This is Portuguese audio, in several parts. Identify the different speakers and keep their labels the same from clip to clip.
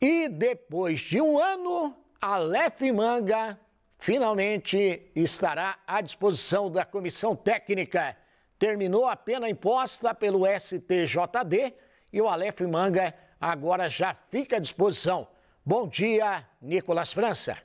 Speaker 1: E depois de um ano, a Lef Manga finalmente estará à disposição da comissão técnica. Terminou a pena imposta pelo STJD e o Aleph Manga agora já fica à disposição. Bom dia, Nicolas França.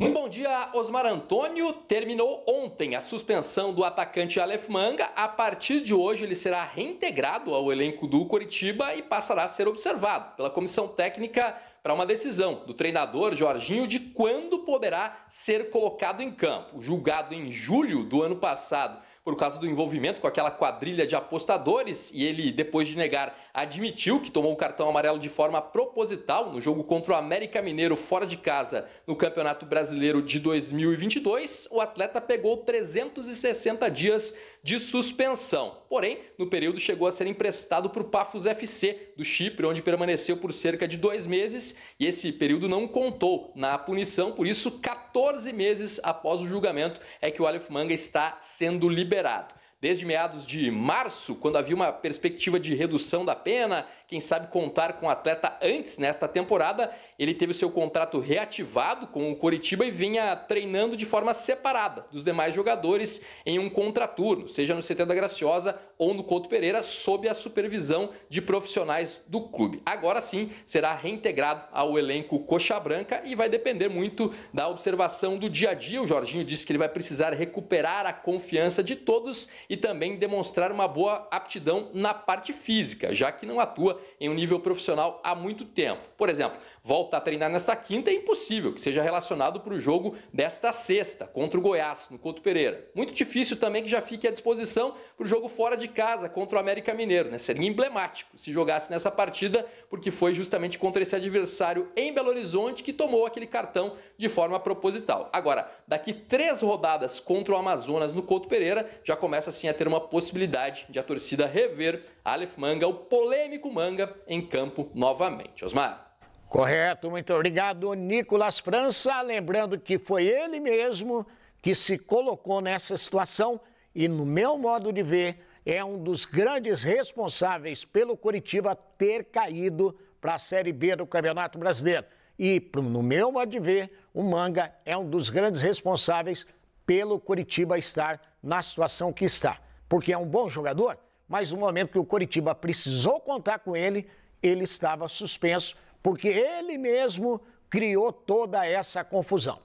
Speaker 2: Muito bom dia, Osmar Antônio. Terminou ontem a suspensão do atacante Aleph Manga. A partir de hoje, ele será reintegrado ao elenco do Coritiba e passará a ser observado pela comissão técnica para uma decisão do treinador Jorginho de quando poderá ser colocado em campo. Julgado em julho do ano passado por causa do envolvimento com aquela quadrilha de apostadores e ele, depois de negar, admitiu que tomou o um cartão amarelo de forma proposital no jogo contra o América Mineiro fora de casa no Campeonato Brasileiro de 2022. O atleta pegou 360 dias de suspensão. Porém, no período chegou a ser emprestado para o Pafos FC do Chipre, onde permaneceu por cerca de dois meses e esse período não contou na punição. Por isso, 14 meses após o julgamento é que o Aleph Manga está sendo liberado superado desde meados de março, quando havia uma perspectiva de redução da pena, quem sabe contar com o atleta antes nesta temporada, ele teve o seu contrato reativado com o Coritiba e vinha treinando de forma separada dos demais jogadores em um contraturno, seja no CT da Graciosa ou no Couto Pereira, sob a supervisão de profissionais do clube. Agora sim, será reintegrado ao elenco Coxa Branca e vai depender muito da observação do dia a dia. O Jorginho disse que ele vai precisar recuperar a confiança de todos e também demonstrar uma boa aptidão na parte física, já que não atua em um nível profissional há muito tempo. Por exemplo, volta a treinar nesta quinta é impossível que seja relacionado para o jogo desta sexta contra o Goiás, no Couto Pereira. Muito difícil também que já fique à disposição para o jogo fora de casa contra o América Mineiro, né? Seria emblemático se jogasse nessa partida, porque foi justamente contra esse adversário em Belo Horizonte que tomou aquele cartão de forma proposital. Agora, daqui três rodadas contra o Amazonas no Couto Pereira, já começa a assim a ter uma possibilidade de a torcida rever Aleph Manga, o polêmico Manga, em campo novamente. Osmar.
Speaker 1: Correto, muito obrigado, Nicolas França. Lembrando que foi ele mesmo que se colocou nessa situação e, no meu modo de ver, é um dos grandes responsáveis pelo Curitiba ter caído para a Série B do Campeonato Brasileiro. E, no meu modo de ver, o Manga é um dos grandes responsáveis pelo Coritiba estar na situação que está. Porque é um bom jogador, mas no momento que o Coritiba precisou contar com ele, ele estava suspenso, porque ele mesmo criou toda essa confusão.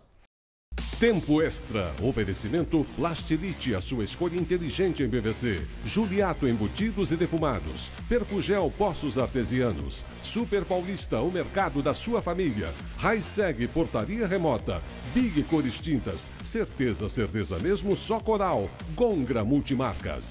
Speaker 1: Tempo Extra. Oferecimento Plastilite, a sua escolha inteligente em BVC. Juliato Embutidos e Defumados. Perfugel Poços Artesianos. Super Paulista, o mercado da sua família. Raiseg Portaria Remota. Big Cores Tintas. Certeza, certeza mesmo, só Coral. Gongra Multimarcas.